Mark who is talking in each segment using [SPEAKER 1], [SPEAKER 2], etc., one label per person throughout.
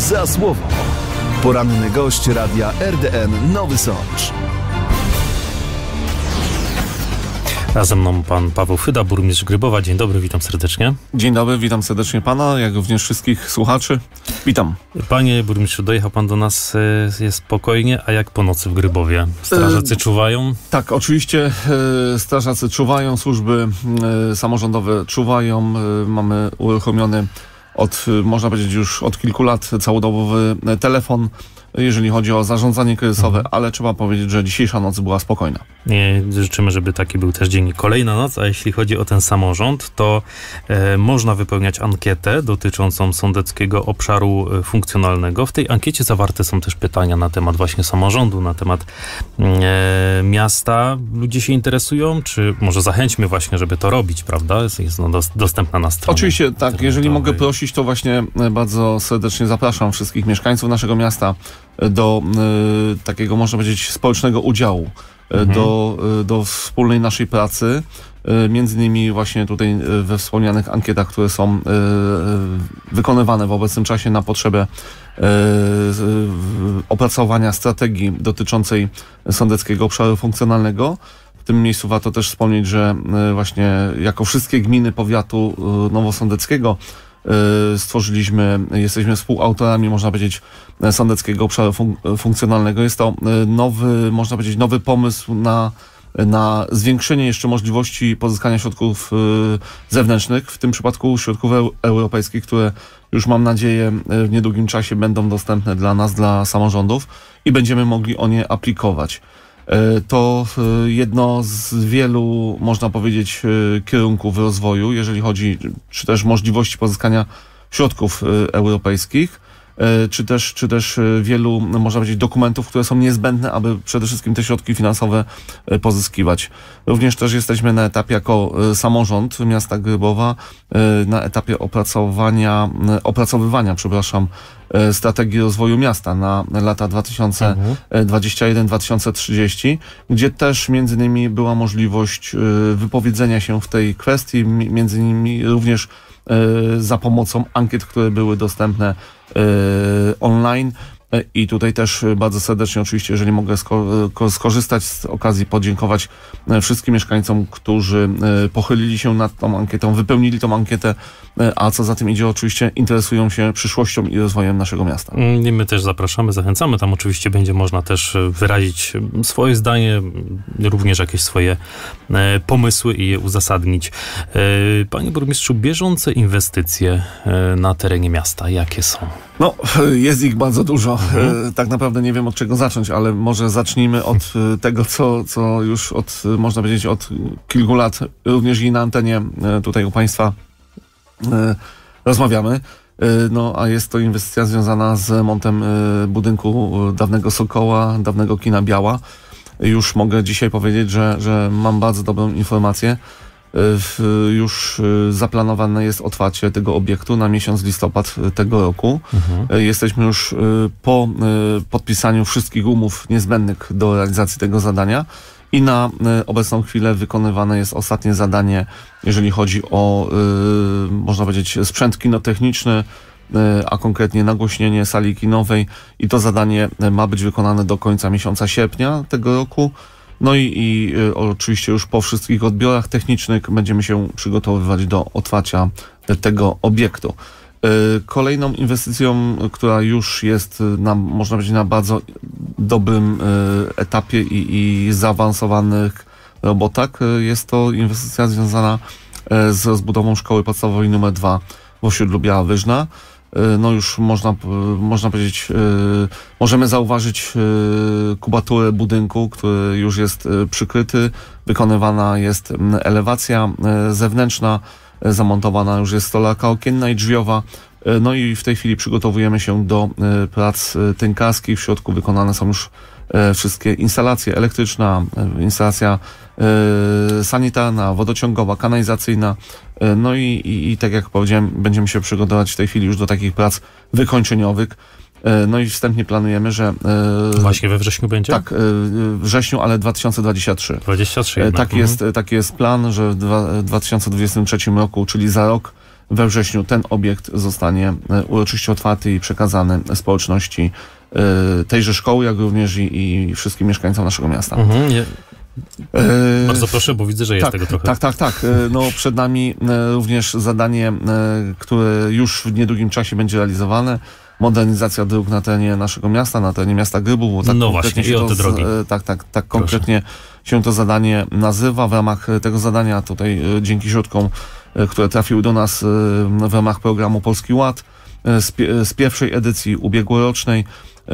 [SPEAKER 1] za słowo. Poranny gość radia RDN Nowy Sącz.
[SPEAKER 2] A ze mną pan Paweł Chyda, burmistrz Grybowa. Dzień dobry, witam
[SPEAKER 1] serdecznie. Dzień dobry, witam serdecznie pana, jak również wszystkich słuchaczy. Witam. Panie
[SPEAKER 2] burmistrzu, dojechał pan do nas, e, jest spokojnie, a jak po nocy w Grybowie? Strażacy e, czuwają?
[SPEAKER 1] Tak, oczywiście e, strażacy czuwają, służby e, samorządowe czuwają. E, mamy uruchomiony od, y, można powiedzieć, już od kilku lat całodobowy telefon jeżeli chodzi o zarządzanie kryzysowe, mhm. ale trzeba powiedzieć, że dzisiejsza noc była spokojna.
[SPEAKER 2] Życzymy, żeby taki był też dzień kolejna noc, a jeśli chodzi o ten samorząd, to e, można wypełniać ankietę dotyczącą sądeckiego obszaru e, funkcjonalnego. W tej ankiecie zawarte są też pytania na temat właśnie samorządu, na temat mm, e, miasta. Ludzie się interesują, czy może zachęćmy właśnie, żeby to robić, prawda? Jest, jest no, dos, dostępna na stronie.
[SPEAKER 1] Oczywiście tak, jeżeli mogę prosić, to właśnie e, bardzo serdecznie zapraszam wszystkich mieszkańców naszego miasta, do e, takiego, można powiedzieć, społecznego udziału, e, mhm. do, e, do wspólnej naszej pracy. Między innymi właśnie tutaj we wspomnianych ankietach, które są wykonywane w obecnym czasie na potrzebę opracowania strategii dotyczącej sądeckiego obszaru funkcjonalnego. W tym miejscu warto też wspomnieć, że właśnie jako wszystkie gminy powiatu nowosądeckiego Y, stworzyliśmy, jesteśmy współautorami, można powiedzieć, sądeckiego Obszaru fun Funkcjonalnego. Jest to y, nowy, można powiedzieć, nowy pomysł na na zwiększenie jeszcze możliwości pozyskania środków y, zewnętrznych, w tym przypadku środków europejskich, które już mam nadzieję w niedługim czasie będą dostępne dla nas, dla samorządów i będziemy mogli o nie aplikować. E, to e, jedno z wielu, można powiedzieć, e, kierunków rozwoju, jeżeli chodzi, czy też możliwości pozyskania środków europejskich. E, czy też, czy też e, wielu, no, można powiedzieć, dokumentów, które są niezbędne, aby przede wszystkim te środki finansowe e, pozyskiwać. Również też jesteśmy na etapie jako samorząd miasta Grybowa, na etapie opracowania, opracowywania, przepraszam, strategii rozwoju miasta na lata 2021-2030, gdzie też między innymi była możliwość wypowiedzenia się w tej kwestii, między innymi również E, za pomocą ankiet, które były dostępne e, online. I tutaj też e, bardzo serdecznie, oczywiście, jeżeli mogę e, skorzystać z okazji, podziękować e, wszystkim mieszkańcom, którzy pochylili się nad tą ankietą, wypełnili tą ankietę, a co za tym idzie, oczywiście interesują się przyszłością i rozwojem naszego miasta.
[SPEAKER 2] Mm, I my też zapraszamy, zachęcamy. Tam oczywiście będzie można też wyrazić swoje zdanie, również jakieś swoje pomysły i je uzasadnić. Panie burmistrzu, bieżące inwestycje na terenie miasta, jakie są?
[SPEAKER 1] No, jest ich bardzo dużo. E, tak naprawdę nie wiem od czego zacząć, ale może zacznijmy od e, tego, co, co już od, e, można powiedzieć, od kilku lat również i na antenie tutaj u Państwa rozmawiamy. No, a jest to inwestycja związana z montem budynku dawnego Sokoła, dawnego Kina Biała. Już mogę dzisiaj powiedzieć, że, że mam bardzo dobrą informację już y, zaplanowane jest otwarcie tego obiektu na miesiąc listopad y, tego roku. Mhm. Y, jesteśmy już po podpisaniu wszystkich umów niezbędnych do realizacji tego zadania. I na obecną chwilę wykonywane jest ostatnie zadanie, jeżeli chodzi o, można powiedzieć, sprzęt kinotechniczny, a konkretnie nagłośnienie sali kinowej i to zadanie ma być wykonane do końca miesiąca sierpnia tego roku. No i, i e, oczywiście już po wszystkich odbiorach technicznych będziemy się przygotowywać do otwarcia tego obiektu. E, kolejną inwestycją, która już jest, na, można powiedzieć, na bardzo dobrym e, etapie i, i zaawansowanych robotach, jest to inwestycja związana z rozbudową szkoły podstawowej nr 2 w osiedlu Biała Wyżna. E, no już można, e, można powiedzieć, e, możemy zauważyć kubaturę budynku, który już jest przykryty. Wykonywana jest elewacja zewnętrzna, zamontowana już jest stolarka okienna i drzwiowa. No i w tej chwili przygotowujemy się do prac tynkarskich. W środku wykonane są już E, wszystkie instalacje elektryczna, e, instalacja e, sanitarna, wodociągowa, kanalizacyjna. No i, i, i tak jak powiedziałem, będziemy się przygotować w tej chwili już do takich prac wykończeniowych. No i wstępnie planujemy, że... Właśnie we wrześniu będzie? Tak, wrześniu, ale 2023. 23 Tak mhm. jest, taki jest plan, że w 2023 roku, czyli za rok, we wrześniu ten obiekt zostanie uroczyście otwarty i przekazany społeczności E, tejże szkoły, jak również i, i wszystkim mieszkańcom naszego miasta. Mhm, e, Bardzo proszę, bo widzę, że jest tak, tego trochę. Tak, tak, tak. E, no, przed nami również zadanie, które już w niedługim czasie będzie realizowane. Modernizacja dróg na terenie naszego miasta, na terenie miasta Grybu. Tak no właśnie, i o te drogi. tak, tak, tak konkretnie proszę. się to zadanie nazywa. W ramach tego zadania tutaj dzięki środkom, które trafiły do nas w ramach programu Polski Ład z, z pierwszej edycji ubiegłorocznej, Y,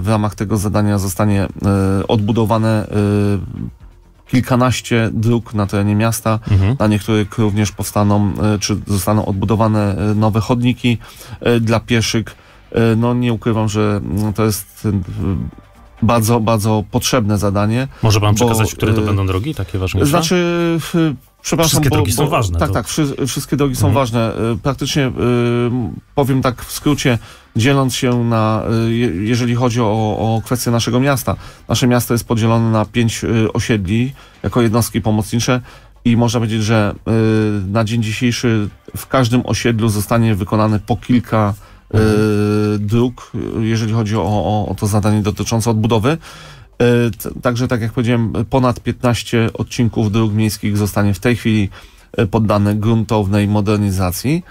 [SPEAKER 1] w ramach tego zadania zostanie y, odbudowane y, kilkanaście dróg na terenie miasta, mhm. na niektórych również powstaną, czy zostaną odbudowane nowe chodniki dla pieszych. No nie ukrywam, że mm, to jest bardzo, bardzo potrzebne zadanie. Może pan przekazać, bo, które to będą drogi, takie ważniejsze? Znaczy, Przepraszam, wszystkie bo, drogi bo, są ważne. Tak, to... tak, wszy, wszystkie drogi mhm. są ważne. E, praktycznie e, powiem tak w skrócie, dzieląc się na, e, jeżeli chodzi o, o kwestię naszego miasta. Nasze miasto jest podzielone na pięć osiedli jako jednostki pomocnicze i można powiedzieć, że na dzień dzisiejszy w każdym osiedlu zostanie wykonane po kilka mhm. dróg, jeżeli chodzi o, o, o to zadanie dotyczące odbudowy. E, także, tak jak powiedziałem, ponad 15 odcinków dróg miejskich zostanie w tej chwili e, poddane gruntownej modernizacji.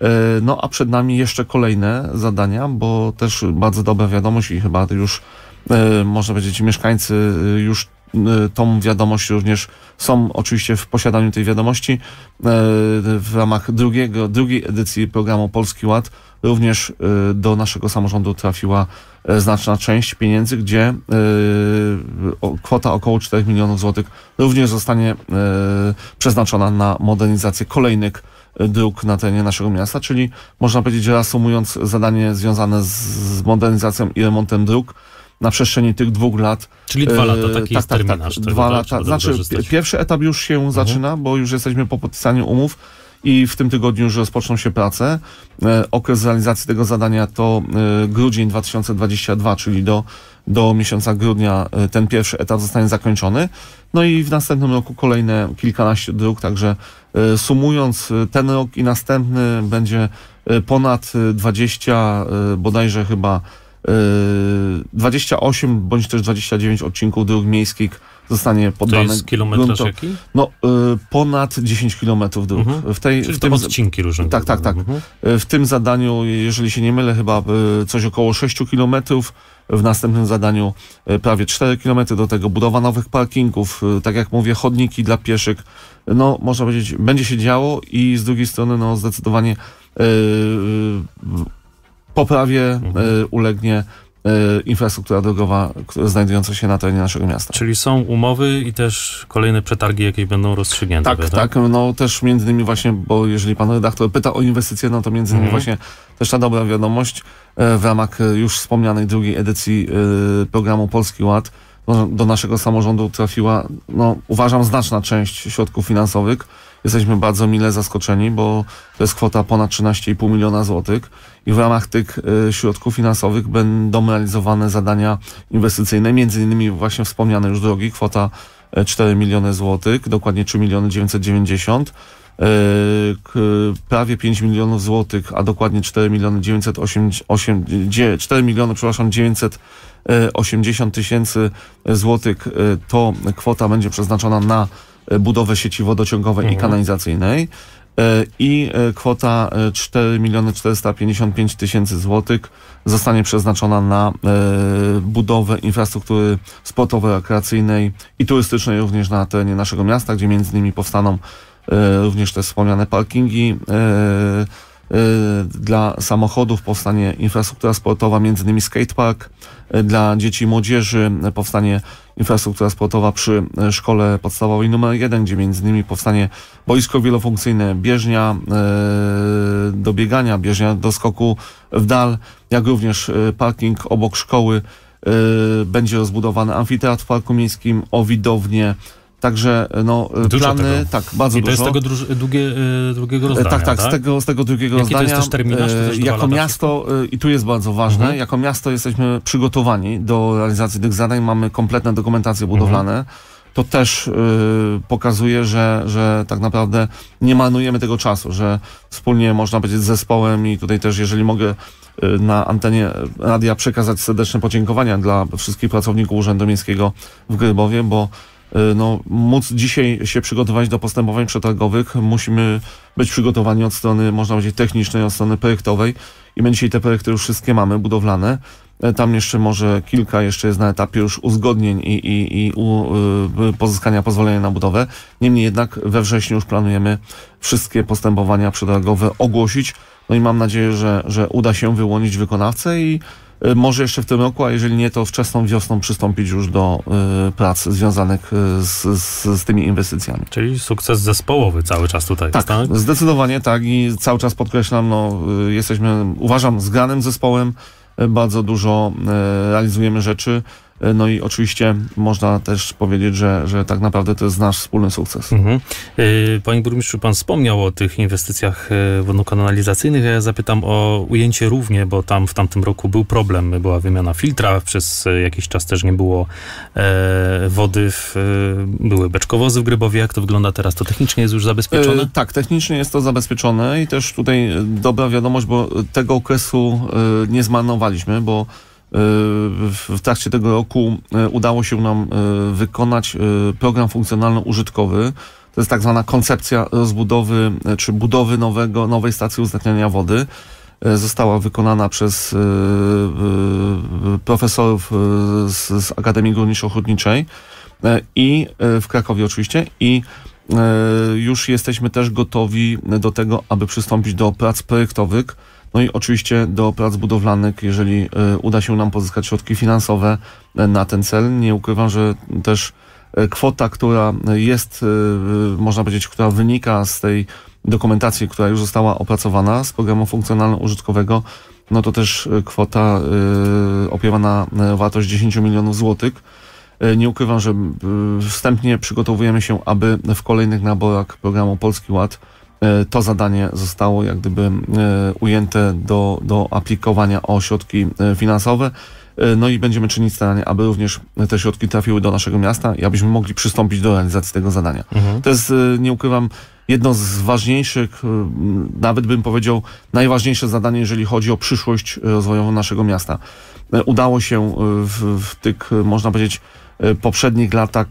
[SPEAKER 1] E, no a przed nami jeszcze kolejne zadania, bo też bardzo dobra wiadomość i chyba już można powiedzieć mieszkańcy już Y, tą wiadomość również są oczywiście w posiadaniu tej wiadomości y, w ramach drugiego, drugiej edycji programu Polski Ład również y, do naszego samorządu trafiła znaczna część pieniędzy, gdzie kwota około 4 milionów złotych również zostanie przeznaczona na modernizację kolejnych dróg na terenie naszego miasta, czyli można powiedzieć, że reasumując zadanie związane z modernizacją i remontem dróg, na przestrzeni tych dwóch lat. Czyli dwa e, lata, taki tak, jest tak, tak. terminarz. Tak, dwa lata, znaczy pierwszy etap już się mhm. zaczyna, bo już jesteśmy po podpisaniu umów i w tym tygodniu już rozpoczną się prace. E, okres realizacji tego zadania to e, grudzień 2022, czyli do, do miesiąca grudnia ten pierwszy etap zostanie zakończony. No i w następnym roku kolejne kilkanaście dróg, także sumując ten rok i następny będzie ponad 20 bodajże chyba 28 yy, bądź też 29 odcinków dróg miejskich zostanie poddane. To jest kilometraż jaki? No, yy, ponad 10 kilometrów dróg. Mhm. W tej, Czyli w tym, odcinki różne. Tak, tak, tak. Mhm. Yy, w tym zadaniu, jeżeli się nie mylę, chyba coś około 6 kilometrów. W następnym zadaniu prawie 4 km, do tego budowa nowych parkingów, tak jak mówię, chodniki dla pieszych. No, można powiedzieć, będzie się działo i z drugiej strony, no, zdecydowanie Yy, poprawie mhm. y, ulegnie e, infrastruktura drogowa znajdująca się na terenie naszego miasta.
[SPEAKER 2] Czyli są umowy i też kolejne przetargi jakieś będą rozstrzygnięte. Tak, tak.
[SPEAKER 1] No też między innymi właśnie, bo jeżeli pan redaktor pyta o inwestycje, no to między innymi mhm. właśnie też ta dobra wiadomość e, w ramach już wspomnianej drugiej edycji programu Polski Ład do naszego samorządu trafiła, no uważam, znaczna część środków finansowych jesteśmy bardzo mile zaskoczeni, bo to jest kwota ponad 13,5 miliona złotych i w ramach tych e, środków finansowych będą realizowane zadania inwestycyjne, między innymi właśnie wspomniane już drogi, kwota 4 e, miliony złotych, dokładnie 3 miliony 990 e, prawie 5 milionów złotych, a dokładnie 4 miliony 908, 4 miliony, przepraszam, 980 tysięcy złotych to kwota będzie przeznaczona na E, budowę sieci wodociągowej mhm. E, i kanalizacyjnej i kwota 4 e, miliony 455 tysięcy złotych zostanie przeznaczona na budowę infrastruktury sportowej, rekreacyjnej i turystycznej również na terenie naszego miasta, gdzie między innymi powstaną również te wspomniane parkingi dla samochodów, powstanie infrastruktura sportowa, między innymi skatepark dla dzieci i młodzieży, powstanie infrastruktura sportowa przy e, szkole podstawowej numer 1, gdzie między innymi powstanie boisko wielofunkcyjne, bieżnia e, do biegania, bieżnia do skoku w dal, jak również e, parking obok szkoły będzie rozbudowany amfiteatr w Parku Miejskim o widownię Także no, plany, tego. tak, bardzo I to dużo. jest tego druż, e, drugiego rozdania, tak, tak, tak, z tego, z tego drugiego Jaki rozdania. To jest terminarz, też jako miasto, e, i tu jest bardzo ważne, mhm. jako miasto jesteśmy przygotowani do realizacji tych zadań, mamy kompletne dokumentacje mhm. budowlane. Mhm. To też y, pokazuje, że, że tak naprawdę nie manujemy tego czasu, że wspólnie można powiedzieć z zespołem i tutaj też, jeżeli mogę na antenie radia przekazać serdeczne podziękowania dla wszystkich pracowników Urzędu Miejskiego w Grybowie, bo Y, no, móc dzisiaj się przygotować do postępowań przetargowych, musimy być przygotowani od strony, można powiedzieć, technicznej, od strony projektowej i my dzisiaj te projekty już wszystkie mamy, budowlane. Y, tam jeszcze może kilka jeszcze jest na etapie już uzgodnień i, i, i u, y, pozyskania pozwolenia na budowę. Niemniej jednak we wrześniu już planujemy wszystkie postępowania przetargowe ogłosić. No i mam nadzieję, że, że uda się wyłonić wykonawcę i Y, może jeszcze w tym roku, a jeżeli nie, to wczesną wiosną przystąpić już do y, prac związanych y, z, z, z, tymi inwestycjami. Czyli sukces
[SPEAKER 2] zespołowy cały czas tutaj tak,
[SPEAKER 1] jest, tak? Zdecydowanie tak i cały czas podkreślam, no, y, jesteśmy, uważam, zgranym zespołem, bardzo dużo y, realizujemy rzeczy. E, no i oczywiście można też powiedzieć, że, że tak naprawdę to jest nasz wspólny sukces. Mhm.
[SPEAKER 2] E, panie burmistrzu, pan wspomniał o tych inwestycjach e, wodno-kanalizacyjnych. Ja zapytam o ujęcie równie, bo tam w tamtym roku był problem. Była wymiana filtra, przez jakiś czas też nie było wody, w, były beczkowozy w Grybowie. Jak to wygląda teraz? To technicznie jest już zabezpieczone?
[SPEAKER 1] tak, technicznie jest to zabezpieczone i też tutaj dobra wiadomość, bo tego okresu nie zmarnowaliśmy, bo w trakcie tego roku e, udało się nam e, wykonać e, program funkcjonalno-użytkowy. To jest tak zwana koncepcja rozbudowy czy budowy nowego, nowej stacji uzdatniania wody. Została wykonana przez profesorów z, z Akademii Górniczo-Ochotniczej i w Krakowie oczywiście i już jesteśmy też gotowi do tego, aby przystąpić do prac projektowych no i oczywiście do prac budowlanych, jeżeli e, uda się nam pozyskać środki finansowe e, na ten cel. Nie ukrywam, że też e, kwota, która jest, można powiedzieć, która wynika z tej dokumentacji, która już została opracowana z programu funkcjonalno-użytkowego, no to też kwota opiewa na wartość 10 milionów złotych. Nie ukrywam, że wstępnie przygotowujemy się, aby w kolejnych naborach programu Polski Ład E, to zadanie zostało jak gdyby e, ujęte do, do aplikowania o środki e, finansowe. No i będziemy czynić starania, aby również te środki trafiły do naszego miasta i abyśmy mogli przystąpić do realizacji tego zadania. Mhm. To jest, nie ukrywam, jedno z ważniejszych, nawet bym powiedział, najważniejsze zadanie, jeżeli chodzi o przyszłość rozwojową naszego miasta. Udało się w, w tych, można powiedzieć, poprzednich latach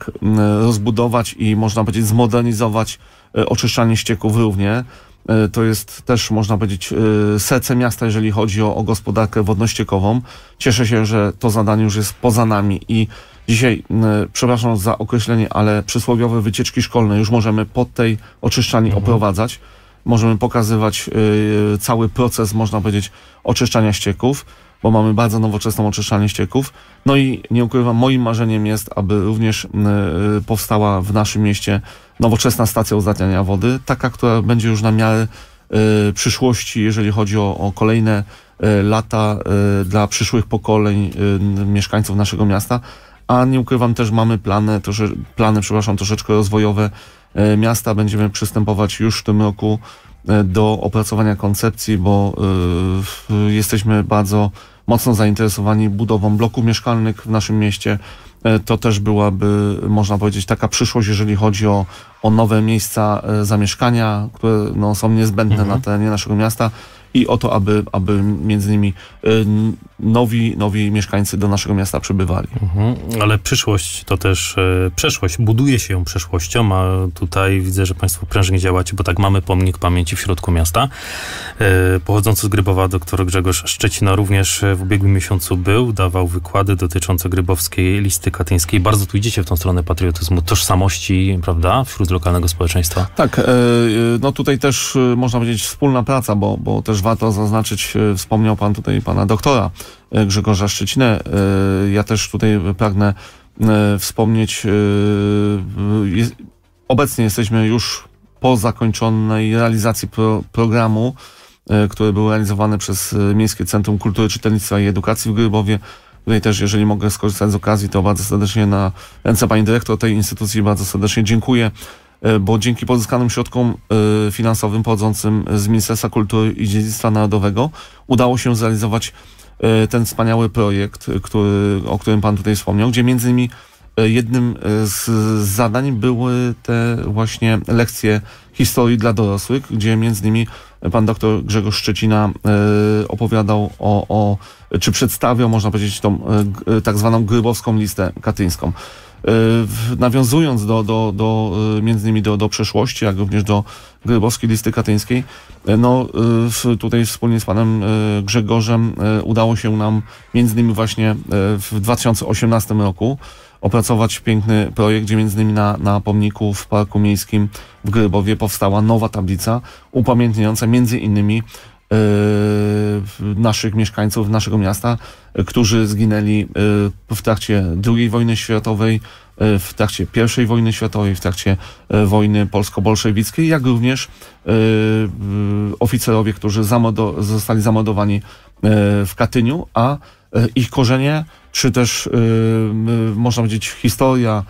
[SPEAKER 1] rozbudować i można powiedzieć zmodernizować E, oczyszczanie ścieków równie. E, to jest też, można powiedzieć, e, serce miasta, jeżeli chodzi o, o gospodarkę wodno-ściekową. Cieszę się, że to zadanie już jest poza nami i dzisiaj, przepraszam za określenie, ale przysłowiowe wycieczki szkolne już możemy pod tej oczyszczalni mhm. oprowadzać. Możemy pokazywać cały proces, można powiedzieć, oczyszczania ścieków bo mamy bardzo nowoczesną oczyszczalnię ścieków. No i nie ukrywam, moim marzeniem jest, aby również powstała w naszym mieście nowoczesna stacja uzdatniania wody, taka, która będzie już na miarę y, przyszłości, jeżeli chodzi o, o kolejne y, lata y, dla przyszłych pokoleń mieszkańców naszego miasta, a nie ukrywam też mamy plany, trosze, plany przepraszam, troszeczkę rozwojowe miasta. Będziemy przystępować już w tym roku do opracowania koncepcji, bo jesteśmy bardzo mocno zainteresowani budową bloków mieszkalnych w naszym mieście, E, to też byłaby, można powiedzieć, taka przyszłość, jeżeli chodzi o, o nowe miejsca e, zamieszkania, które no, są niezbędne mhm. na terenie naszego miasta i o to, aby, aby między nimi y, nowi, nowi mieszkańcy do naszego miasta przybywali. Mhm.
[SPEAKER 2] Ale przyszłość to też y, przeszłość, buduje się ją przeszłością, a tutaj widzę, że Państwo prężnie działacie, bo tak mamy pomnik pamięci w środku miasta. Y, pochodzący z Grybowa dr Grzegorz Szczecina również w ubiegłym miesiącu był, dawał wykłady dotyczące grybowskiej listy katyńskiej. Bardzo tu idziecie w tą stronę patriotyzmu, tożsamości, prawda, wśród lokalnego społeczeństwa.
[SPEAKER 1] Tak, e, e, no tutaj też można powiedzieć wspólna praca, bo, bo też warto zaznaczyć, e, wspomniał Pan tutaj Pana doktora e, Grzegorza Szczecinę. E, ja też tutaj pragnę wspomnieć, obecnie jesteśmy już po zakończonej realizacji pro, programu, który był realizowany przez Miejskie Centrum Kultury, Czytelnictwa i Edukacji w Grybowie. Tutaj też, jeżeli mogę skorzystać z okazji, to bardzo serdecznie na ręce Pani Dyrektor tej instytucji bardzo serdecznie dziękuję. E, bo dzięki pozyskanym środkom e, finansowym pochodzącym z Ministerstwa Kultury i Dziedzictwa Narodowego udało się zrealizować e, ten wspaniały projekt, który, o którym Pan tutaj wspomniał, gdzie między innymi jednym z zadań były te właśnie lekcje historii dla dorosłych, gdzie między innymi pan doktor Grzegorz Szczecina e, opowiadał o, o czy przedstawiał, można powiedzieć, tą e, e, tak zwaną grybowską listę katyńską. Nawiązując do, do, do między innymi do, do przeszłości, jak również do grybowskiej listy katyńskiej, no tutaj wspólnie z panem Grzegorzem udało się nam między innymi właśnie w 2018 roku opracować piękny projekt, gdzie między innymi na, na pomniku w Parku Miejskim w Grybowie powstała nowa tablica upamiętniająca między innymi e, naszych mieszkańców, naszego miasta, którzy zginęli e, w trakcie II wojny światowej, e, w trakcie I wojny światowej, w trakcie wojny polsko-bolszewickiej, jak również oficerowie, którzy zostali zamordowani w Katyniu, a ich korzenie czy też y, można powiedzieć historia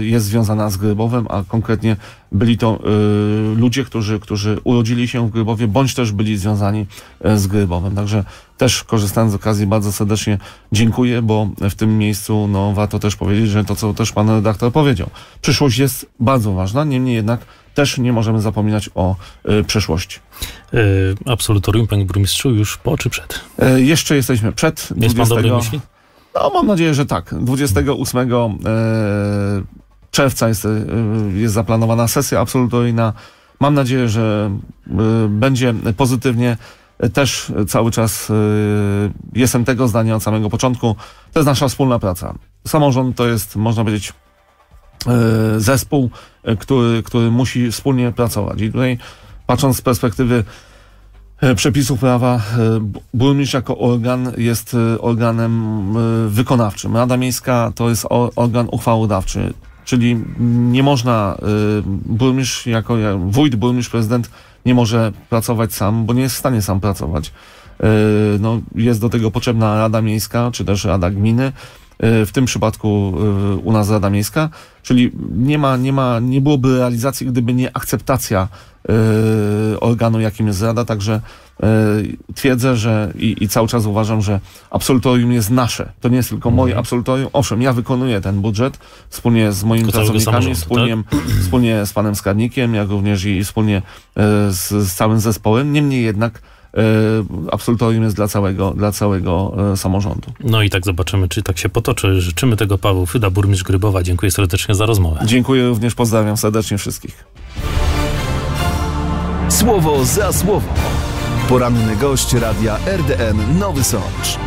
[SPEAKER 1] y, jest związana z Grybowem, a konkretnie byli to y, ludzie, którzy, którzy urodzili się w Grybowie, bądź też byli związani e, z Grybowem. Także też korzystając z okazji bardzo serdecznie dziękuję, bo w tym miejscu no, warto też powiedzieć, że to, co też pan redaktor powiedział, przyszłość jest bardzo ważna, niemniej jednak też nie możemy zapominać o y, przeszłości.
[SPEAKER 2] Y, absolutorium, panie burmistrzu, już po czy przed?
[SPEAKER 1] jeszcze jesteśmy przed. Jest 20... pan dobrej myśli? No, mam nadzieję, że tak. 28 e, czerwca jest, e, jest zaplanowana sesja absolutoryjna. Mam nadzieję, że e, będzie pozytywnie. Też cały czas jestem tego zdania od samego początku. To jest nasza wspólna praca. Samorząd to jest, można powiedzieć, zespół, który, który musi wspólnie pracować. I tutaj, patrząc z perspektywy E, przepisów prawa e, burmistrz jako organ jest e, organem wykonawczym. Rada Miejska to jest organ uchwałodawczy, czyli nie można burmistrz jako wójt, burmistrz, prezydent nie może pracować sam, bo nie jest w stanie sam pracować. No, jest do tego potrzebna Rada Miejska, czy też Rada Gminy, w tym przypadku u nas Rada Miejska, czyli nie ma, nie ma, nie byłoby realizacji, gdyby nie akceptacja Y, organu, jakim jest Rada, także y, twierdzę, że i, i, cały czas uważam, że absolutorium jest nasze. To nie jest tylko mhm. moje absolutorium. Owszem, ja wykonuję ten budżet wspólnie z moimi pracownikami, wspólnie, tak? wspólnie z panem Skarnikiem, jak również i wspólnie y, z, z całym zespołem. Niemniej jednak absolutorium jest dla całego, dla całego samorządu.
[SPEAKER 2] No i tak zobaczymy, czy tak się potoczy. Życzymy tego Paweł Fyda, burmistrz Grybowa. Dziękuję serdecznie za rozmowę.
[SPEAKER 1] Dziękuję również, pozdrawiam serdecznie wszystkich. Słowo za słowo. Poranny gość radia RDN Nowy Sącz.